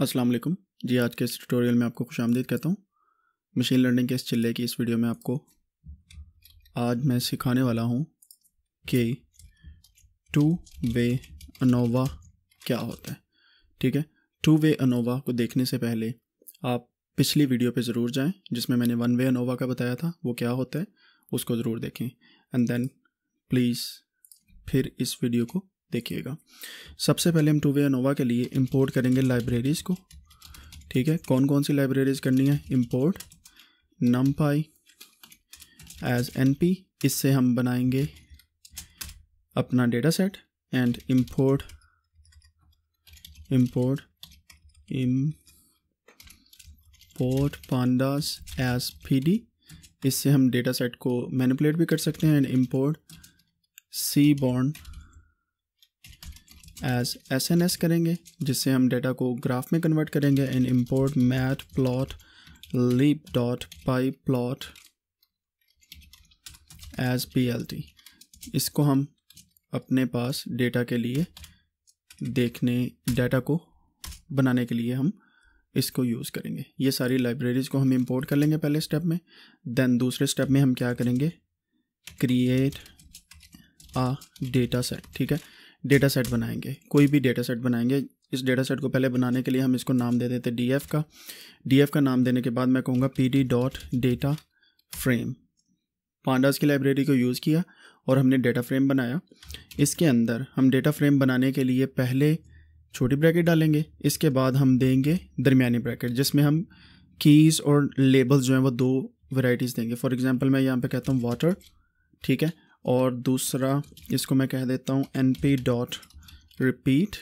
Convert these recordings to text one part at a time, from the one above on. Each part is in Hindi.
अस्सलाम वालेकुम जी आज के इस ट्यूटोरियल में आपको खुश आमदीद कहता हूँ मशीन लर्निंग के इस चिल्ले की इस वीडियो में आपको आज मैं सिखाने वाला हूँ कि टू वे अनोवा क्या होता है ठीक है टू वे अनोवा को देखने से पहले आप पिछली वीडियो पे ज़रूर जाएं जिसमें मैंने वन वे अनोवा का बताया था वो क्या होता है उसको ज़रूर देखें एंड देन प्लीज़ फिर इस वीडियो को देखिएगा सबसे पहले हम टूवे अनोवा के लिए इम्पोर्ट करेंगे लाइब्रेरीज़ को ठीक है कौन कौन सी लाइब्रेरीज़ करनी है import numpy as N P इससे हम बनाएंगे अपना data set and import import इम पांडास एज पी डी इससे हम डेटा सेट को मैनिपुलेट भी कर सकते हैं and import seaborn as S N S करेंगे जिससे हम डेटा को ग्राफ में कन्वर्ट करेंगे इन import matplotlib dot pyplot as P L T इसको हम अपने पास डेटा के लिए देखने डेटा को बनाने के लिए हम इसको यूज़ करेंगे ये सारी लाइब्रेरीज़ को हम इम्पोर्ट कर लेंगे पहले स्टेप में देन दूसरे स्टेप में हम क्या करेंगे क्रिएट आ डेटा सेट ठीक है डेटा सेट बनाएंगे कोई भी डेटा सेट बनाएंगे इस डेटा सेट को पहले बनाने के लिए हम इसको नाम दे देते डी का डी का नाम देने के बाद मैं कहूँगा P D dot data frame pandas की लाइब्रेरी को यूज़ किया और हमने डेटा फ्रेम बनाया इसके अंदर हम डेटा फ्रेम बनाने के लिए पहले छोटी ब्रैकेट डालेंगे इसके बाद हम देंगे दरमियानी ब्रैकेट जिसमें हम कीज़ और लेबल्स जो हैं वो दो वैरायटीज़ देंगे फॉर एग्ज़ाम्पल मैं यहाँ पर कहता हूँ वाटर ठीक है और दूसरा इसको मैं कह देता हूँ N P dot repeat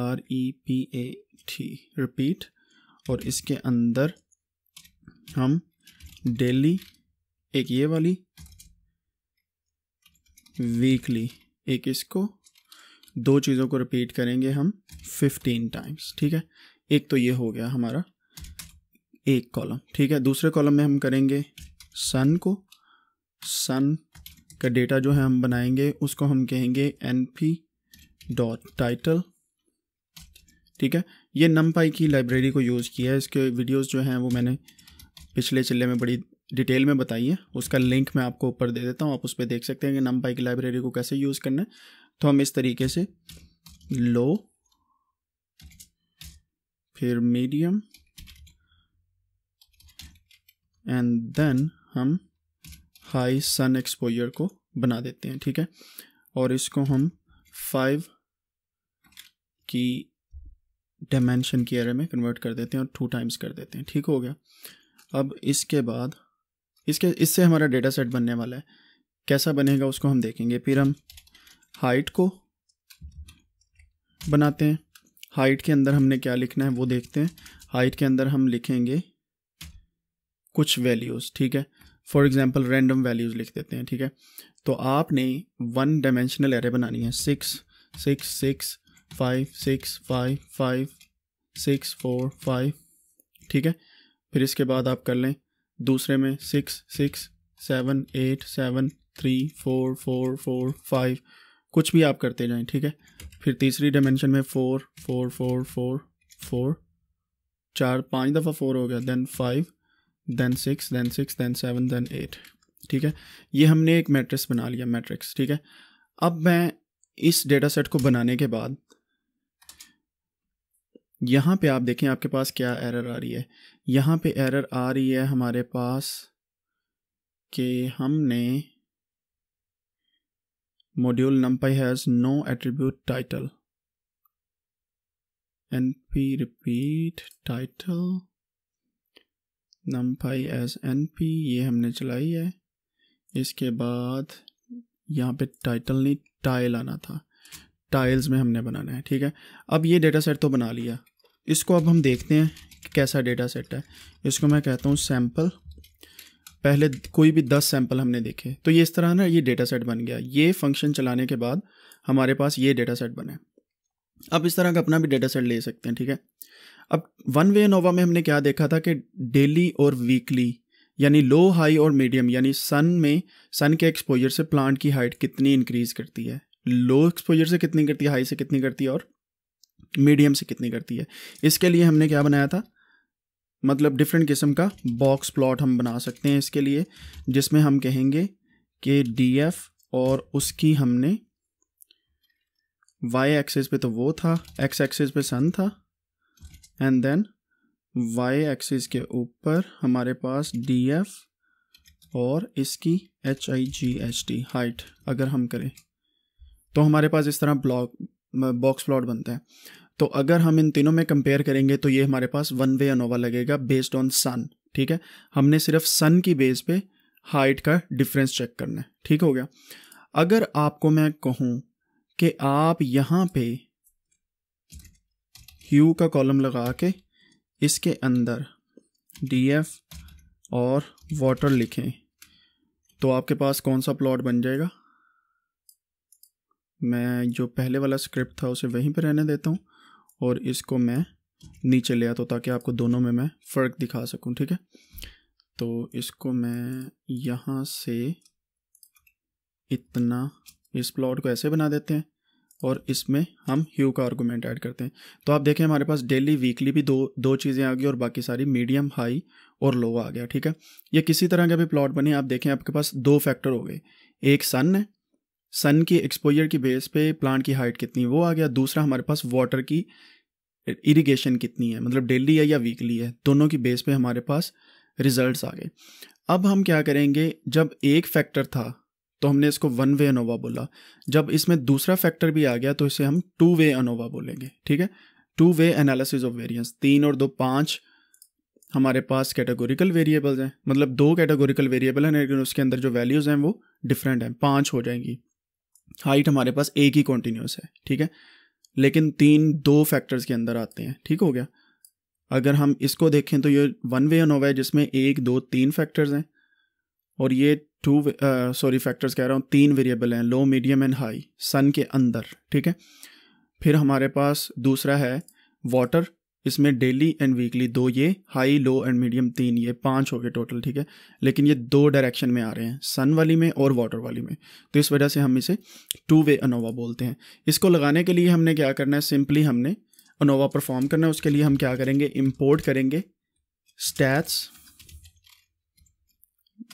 R E P A T repeat और इसके अंदर हम डेली एक ये वाली वीकली एक इसको दो चीज़ों को रिपीट करेंगे हम फिफ्टीन टाइम्स ठीक है एक तो ये हो गया हमारा एक कॉलम ठीक है दूसरे कॉलम में हम करेंगे सन को सन का डेटा जो है हम बनाएंगे उसको हम कहेंगे एन पी डॉट टाइटल ठीक है ये नम पाई की लाइब्रेरी को यूज़ किया है इसके वीडियोस जो हैं वो मैंने पिछले चिल्ले में बड़ी डिटेल में बताई है उसका लिंक मैं आपको ऊपर दे देता हूँ आप उस पर देख सकते हैं कि नम पाई की लाइब्रेरी को कैसे यूज़ करना है तो हम इस तरीके से लो फिर मीडियम एंड देन हम हाई सन एक्सपोजर को बना देते हैं ठीक है और इसको हम फाइव की डायमेंशन की एरे में कन्वर्ट कर देते हैं और टू टाइम्स कर देते हैं ठीक हो गया अब इसके बाद इसके इससे हमारा डेटा सेट बनने वाला है कैसा बनेगा उसको हम देखेंगे फिर हम हाइट को बनाते हैं हाइट के अंदर हमने क्या लिखना है वो देखते हैं हाइट के अंदर हम लिखेंगे कुछ वैल्यूज़ ठीक है फॉर एग्जाम्पल रैंडम वैल्यूज़ लिख देते हैं ठीक है तो आपने वन डायमेंशनल एरे बनानी है six six six five six five five six four five ठीक है फिर इसके बाद आप कर लें दूसरे में six six seven eight seven three four four four five कुछ भी आप करते जाएं ठीक है फिर तीसरी डायमेंशन में four four four four four चार पांच दफ़ा फोर हो गया then five then six then six then seven then eight ठीक है ये हमने एक मैट्रिक्स बना लिया मैट्रिक्स ठीक है अब मैं इस डेटा सेट को बनाने के बाद यहाँ पे आप देखें आपके पास क्या एरर आ रही है यहाँ पे एरर आ रही है हमारे पास कि हमने module number has no attribute title P repeat title numpy S N P ये हमने चलाई है इसके बाद यहाँ पे टाइटल नहीं टाइल आना था टाइल्स में हमने बनाना है ठीक है अब ये डेटा सेट तो बना लिया इसको अब हम देखते हैं कि कैसा डेटा सेट है इसको मैं कहता हूँ सैम्पल पहले कोई भी दस सैंपल हमने देखे तो ये इस तरह ना ये डेटा सेट बन गया ये फंक्शन चलाने के बाद हमारे पास ये डेटा सेट बने अब इस तरह का अपना भी डेटा सेट ले सकते हैं ठीक है अब वन वे नोवा में हमने क्या देखा था कि डेली और वीकली यानी लो हाई और मीडियम यानी सन में सन के एक्सपोजर से प्लांट की हाइट कितनी इंक्रीज करती है लो एक्सपोजर से कितनी करती है हाई से कितनी करती है और मीडियम से कितनी करती है इसके लिए हमने क्या बनाया था मतलब डिफरेंट किस्म का बॉक्स प्लॉट हम बना सकते हैं इसके लिए जिसमें हम कहेंगे कि डी और उसकी हमने वाई एक्सेस पे तो वो था एक्स एक्सेस पे सन था एंड देन वाई एक्सिस के ऊपर हमारे पास डी एफ और इसकी H I G H T height अगर हम करें तो हमारे पास इस तरह ब्लॉक बॉक्स प्लॉट बनता है तो अगर हम इन तीनों में कंपेयर करेंगे तो ये हमारे पास वन वे अनोवा लगेगा बेस्ड ऑन सन ठीक है हमने सिर्फ सन की बेस पे हाइट का डिफरेंस चेक करना है ठीक हो गया अगर आपको मैं कहूँ कि आप यहाँ पे ह्यू का कॉलम लगा के इसके अंदर डी एफ और वाटर लिखें तो आपके पास कौन सा प्लॉट बन जाएगा मैं जो पहले वाला स्क्रिप्ट था उसे वहीं पर रहने देता हूँ और इसको मैं नीचे ले आता हूँ ताकि आपको दोनों में मैं फ़र्क दिखा सकूँ ठीक है तो इसको मैं यहाँ से इतना इस प्लॉट को ऐसे बना देते हैं और इसमें हम ह्यू का आर्गूमेंट ऐड करते हैं तो आप देखें हमारे पास डेली वीकली भी दो दो चीज़ें आ गई और बाकी सारी मीडियम हाई और लो आ गया ठीक है ये किसी तरह का भी प्लॉट बने आप देखें आपके पास दो फैक्टर हो गए एक सन है सन की एक्सपोजर की बेस पे प्लांट की हाइट कितनी वो आ गया दूसरा हमारे पास वाटर की इरिगेशन कितनी है मतलब डेली है या वीकली है दोनों की बेस पे हमारे पास रिजल्ट्स आ गए अब हम क्या करेंगे जब एक फैक्टर था तो हमने इसको वन वे अनोवा बोला जब इसमें दूसरा फैक्टर भी आ गया तो इसे हम टू वे अनोवा बोलेंगे ठीक है two way analysis of variance तीन और दो पाँच हमारे पास कैटेगोरिकल वेरिएबल्स हैं मतलब दो कैटेगोरिकल वेरिएबल हैं लेकिन उसके अंदर जो वैल्यूज़ हैं वो डिफरेंट हैं पाँच हो जाएंगी हाइट हमारे पास एक ही कॉन्टीन्यूस है ठीक है लेकिन तीन दो फैक्टर्स के अंदर आते हैं ठीक हो गया अगर हम इसको देखें तो ये वन वे अनोवा है जिसमें एक दो तीन फैक्टर्स हैं और ये टू सॉरी फैक्टर्स कह रहा हूँ तीन वेरिएबल हैं low medium and high sun के अंदर ठीक है फिर हमारे पास दूसरा है वाटर इसमें डेली एंड वीकली दो ये हाई लो एंड मीडियम तीन ये पांच हो गए टोटल ठीक है लेकिन ये दो डायरेक्शन में आ रहे हैं सन वाली में और वाटर वाली में तो इस वजह से हम इसे टू वे अनोवा बोलते हैं इसको लगाने के लिए हमने क्या करना है सिंपली हमने अनोवा परफॉर्म करना है उसके लिए हम क्या करेंगे इम्पोर्ट करेंगे स्टैट्स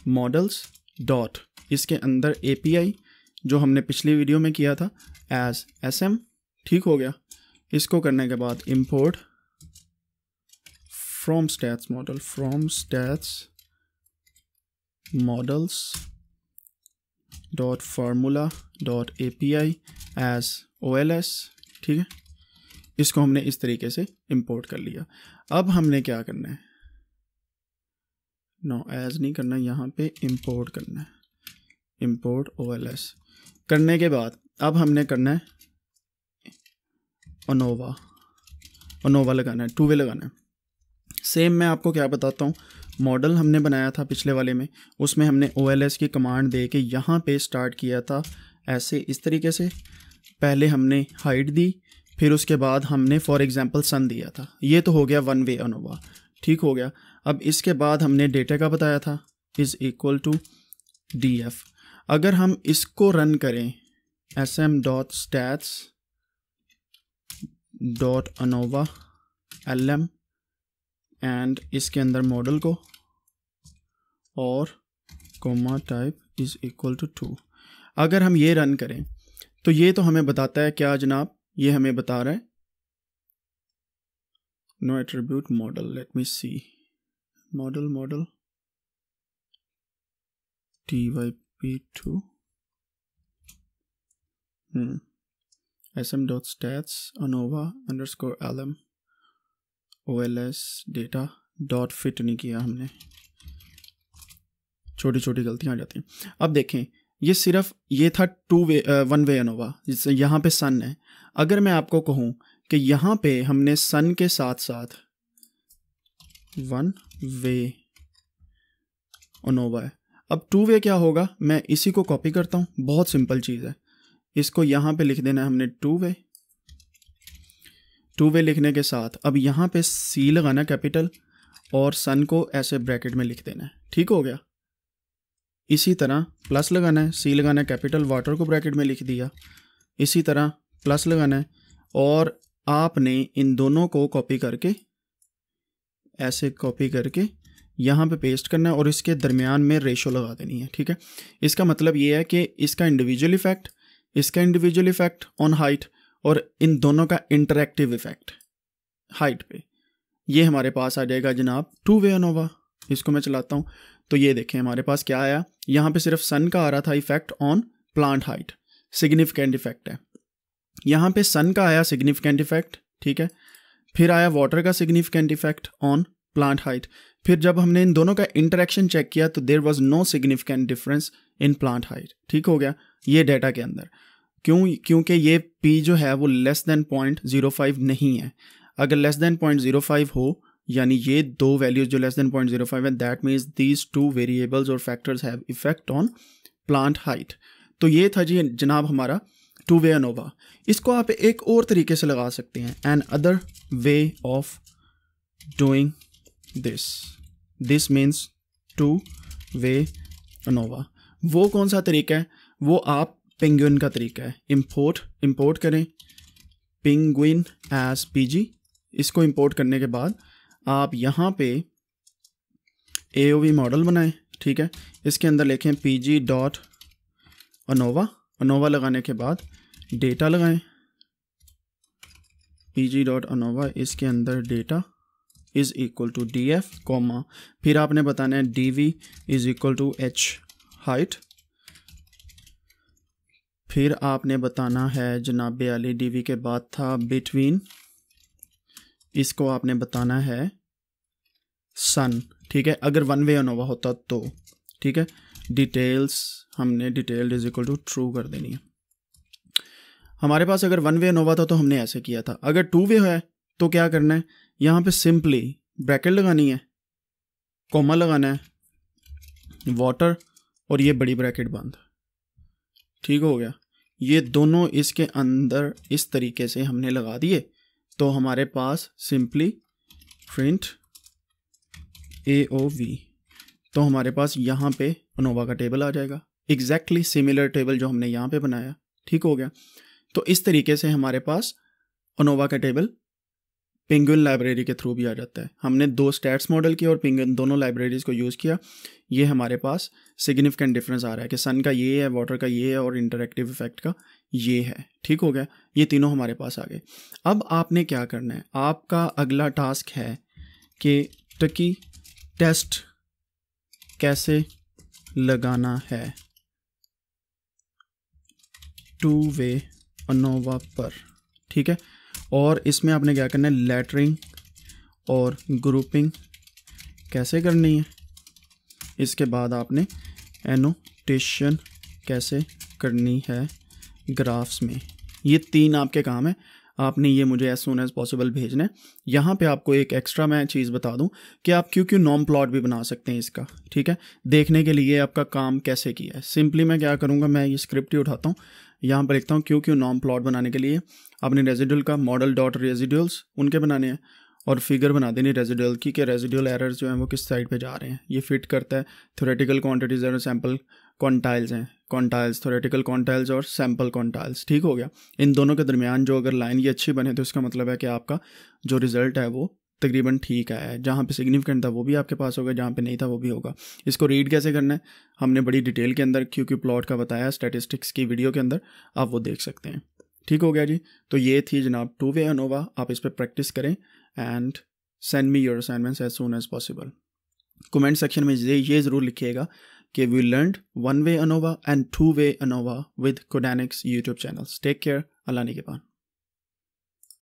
मॉडल्स डॉट इसके अंदर ए जो हमने पिछली वीडियो में किया था एज एस एम ठीक हो गया इसको करने के बाद import from stats model from dot A P I as O L S ठीक है इसको हमने इस तरीके से इम्पोर्ट कर लिया अब हमने क्या करना है नो एज नहीं करना यहाँ पे इंपोर्ट करना है इंपोर्ट एस करने के बाद अब हमने करना है अनोवा अनोवा लगाना है टू वे लगाना है सेम मैं आपको क्या बताता हूँ मॉडल हमने बनाया था पिछले वाले में उसमें हमने ओ की कमांड दे के यहाँ पे स्टार्ट किया था ऐसे इस तरीके से पहले हमने हाइट दी फिर उसके बाद हमने फॉर एग्ज़ाम्पल सन दिया था ये तो हो गया वन वे अनोवा ठीक हो गया अब इसके बाद हमने डेटा का बताया था is equal to D F अगर हम इसको रन करें S M dot stats dot ANOVA L M and इसके अंदर मॉडल को और comma type is equal to two अगर हम ये रन करें तो ये तो हमें बताता है क्या जनाब ये हमें बता रहा है no attribute model let me see model model typ2 hmm. sm.stats anova underscore lm OLS data dot fit नहीं किया हमने छोटी छोटी गलतियां आ जाती हैं अब देखें ये सिर्फ ये था two way one way ANOVA जिससे यहाँ पे सन है अगर मैं आपको कहूँ कि यहाँ पे हमने सन के साथ साथ वन वे ओनोवा है अब टू वे क्या होगा मैं इसी को कॉपी करता हूँ बहुत सिंपल चीज़ है इसको यहाँ पे लिख देना है हमने टू वे टू वे लिखने के साथ अब यहाँ पे सी लगाना कैपिटल और सन को ऐसे ब्रैकेट में लिख देना है ठीक हो गया इसी तरह प्लस लगाना है सी लगाना है कैपिटल वाटर को ब्रैकेट में लिख दिया इसी तरह प्लस लगाना है और आपने इन दोनों को कॉपी करके ऐसे कॉपी करके यहाँ पे पेस्ट करना है और इसके दरमियान में रेशो लगा देनी है ठीक है इसका मतलब ये है कि इसका इंडिविजुअल इफेक्ट इसका इंडिविजुअल इफेक्ट ऑन हाइट और इन दोनों का इंटरेक्टिव इफेक्ट हाइट पे ये हमारे पास आ जाएगा जनाब टू वे अनोवा इसको मैं चलाता हूँ तो ये देखें हमारे पास क्या आया यहाँ पे सिर्फ सन का आ रहा था effect on plant height significant effect है यहाँ पे सन का आया सिग्निफिकेंट इफेक्ट ठीक है फिर आया वाटर का significant effect on plant height फिर जब हमने इन दोनों का इंटरेक्शन चेक किया तो there was no significant difference in plant height ठीक हो गया ये डेटा के अंदर क्यों क्योंकि ये पी जो है वो less than point zero five नहीं है अगर less than point zero five हो यानी ये दो वैल्यूज जो less than point zero five है that means these two variables और factors have effect on plant height तो ये था जी जनाब हमारा टू वे अनोवा इसको आप एक और तरीके से लगा सकते हैं another way of doing this this means two way ANOVA वो कौन सा तरीका है वो आप पेंगुइन का तरीका है इम्पोर्ट इम्पोर्ट करें पेंगुइन एज जी इसको इम्पोर्ट करने के बाद आप यहाँ पे ए मॉडल बनाएं ठीक है इसके अंदर लिखें P G dot ANOVA ANOVA लगाने के बाद डेटा लगाएं पी जी डॉट अनोवा इसके अंदर data is equal to D F comma फिर आपने बताना है D V is equal to H height फिर आपने बताना है जनाब अली डी वी के बाद था बिटवीन इसको आपने बताना है सन ठीक है अगर वन वे अनोवा होता तो ठीक है डिटेल्स हमने detailed is equal to true कर देनी है हमारे पास अगर वन वे इनोवा था तो हमने ऐसे किया था अगर टू वे है तो क्या करना है यहाँ पे सिंपली ब्रैकेट लगानी है कोमा लगाना है वाटर और ये बड़ी ब्रैकेट बंद ठीक हो गया ये दोनों इसके अंदर इस तरीके से हमने लगा दिए तो हमारे पास simply print A O V तो हमारे पास यहाँ पे अनोवा का टेबल आ जाएगा एग्जैक्टली सिमिलर टेबल जो हमने यहाँ पे बनाया ठीक हो गया तो इस तरीके से हमारे पास अनोवा का टेबल पिंगुन लाइब्रेरी के थ्रू भी आ जाता है हमने दो स्टैट्स मॉडल किए और पिंगुन दोनों लाइब्रेरीज़ को यूज़ किया ये हमारे पास सिग्निफिकेंट डिफरेंस आ रहा है कि सन का ये है वाटर का ये है और इंटरेक्टिव इफेक्ट का ये है ठीक हो गया ये तीनों हमारे पास आ गए अब आपने क्या करना है आपका अगला टास्क है कि टकी टेस्ट कैसे लगाना है टू वे अनोवा पर ठीक है और इसमें आपने क्या करना है लेटरिंग और ग्रुपिंग कैसे करनी है इसके बाद आपने एनोटेशन कैसे करनी है ग्राफ्स में ये तीन आपके काम है आपने ये मुझे एज सुन एज पॉसिबल भेजना है यहाँ पे आपको एक एक्स्ट्रा मैं चीज़ बता दूँ कि आप क्यों क्यों नॉम प्लॉट भी बना सकते हैं इसका ठीक है देखने के लिए आपका काम कैसे किया है सिंपली मैं क्या करूँगा मैं ये स्क्रिप्ट ही उठाता हूँ यहाँ पर लिखता हूँ क्यों क्यों नॉम प्लॉट बनाने के लिए आपने रेजिडल का मॉडल डॉट रेजिडल्स उनके बनाने हैं और फिगर बना देनी रेजिडल की कि रेजिडल एरर्स जो हैं वो किस साइड पे जा रहे हैं ये फिट करता है theoretical quantities error sample quantiles हैं क्वांटाइल्स थोरेटिकल क्वांटाइल्स और सैम्पल क्वांटाइल्स ठीक हो गया इन दोनों के दरमियान जो अगर लाइन ये अच्छी बने तो इसका मतलब है कि आपका जो रिजल्ट है वो तकरीबन ठीक आया है जहाँ पे सिग्निफिकेंट था वो भी आपके पास होगा जहाँ पे नहीं था वो भी होगा इसको रीड कैसे करना है हमने बड़ी डिटेल के अंदर क्योंकि प्लॉट का बताया स्टैटिस्टिक्स की वीडियो के अंदर आप वो देख सकते हैं ठीक हो गया जी तो ये थी जनाब टू वे अनोवा आप इस पर प्रैक्टिस करें and send me your assignments as soon as possible comment section में ये ये ज़रूर लिखिएगा Okay, we learned one-way ANOVA and two-way ANOVA with Codanix YouTube channels. Take care. Allah Nikban.